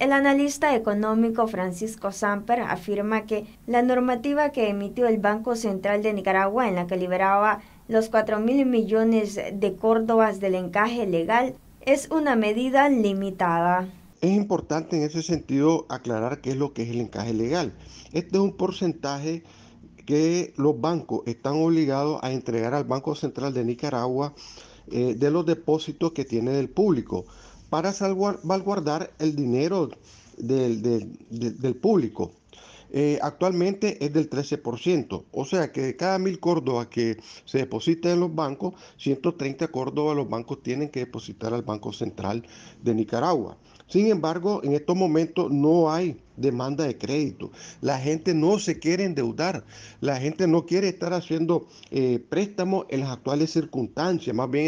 El analista económico Francisco Samper afirma que la normativa que emitió el Banco Central de Nicaragua en la que liberaba los 4 mil millones de córdobas del encaje legal es una medida limitada. Es importante en ese sentido aclarar qué es lo que es el encaje legal. Este es un porcentaje que los bancos están obligados a entregar al Banco Central de Nicaragua eh, de los depósitos que tiene del público para salvaguardar el dinero del, público. Eh, actualmente es del 13%, o sea que de cada mil córdobas que se depositan en los bancos, 130 córdobas los bancos tienen que depositar al Banco Central de Nicaragua. Sin embargo, en estos momentos no hay demanda de crédito. La gente no se quiere endeudar, la gente no quiere estar haciendo eh, préstamos en las actuales circunstancias, más bien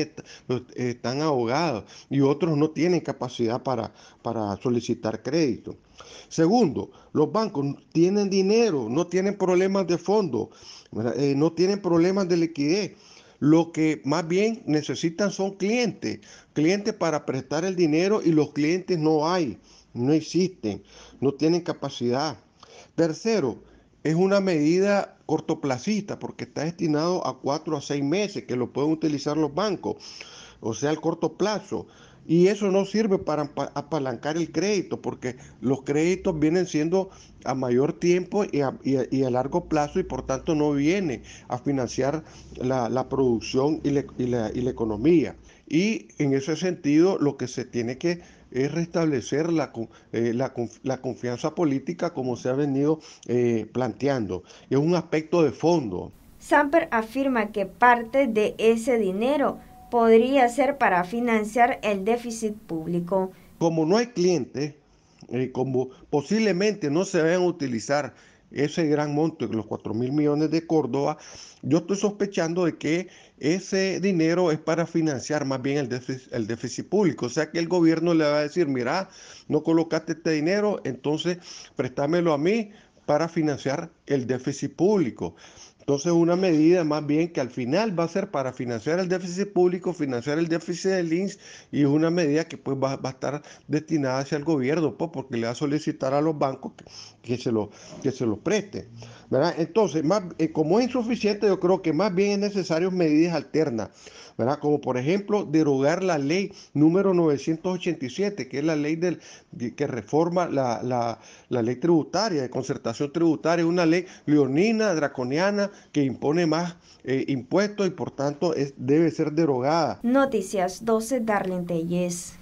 eh, están ahogados y otros no tienen capacidad para, para solicitar crédito. Segundo, los bancos tienen dinero, no tienen problemas de fondo, eh, no tienen problemas de liquidez lo que más bien necesitan son clientes, clientes para prestar el dinero y los clientes no hay no existen, no tienen capacidad. Tercero, es una medida cortoplacista porque está destinado a cuatro a seis meses que lo pueden utilizar los bancos, o sea, al corto plazo. Y eso no sirve para apalancar el crédito, porque los créditos vienen siendo a mayor tiempo y a, largo plazo y por tanto no viene a financiar la, producción y la economía. Y en ese sentido lo que se tiene que es restablecer eh, la, confianza política como se ha venido eh, planteando. Es un aspecto de fondo. Samper afirma que parte de ese dinero podría ser para financiar el déficit público. Como no hay clientes, eh, como posiblemente no se vayan a utilizar ese gran monto de los 4 mil millones de Córdoba, yo estoy sospechando de que ese dinero es para financiar más bien el déficit, público. O sea que el gobierno le va a decir, mira, no colocaste este dinero, entonces préstamelo a mí para financiar el déficit público. Entonces, una medida más bien que al final va a ser para financiar el déficit público, financiar el déficit del INS y es una medida que pues va, a estar destinada hacia el gobierno, pues, porque le va a solicitar a los bancos que, se lo que se los preste. Entonces, más, eh, como es insuficiente, yo creo que más bien es necesario medidas alternas, ¿verdad? Como por ejemplo, derogar la ley número 987, que es la ley del, que reforma la, la ley tributaria, de concertación tributaria, una ley leonina, draconiana que impone más eh, impuestos y por tanto es, debe ser derogada. Noticias 12 Darlene Telles.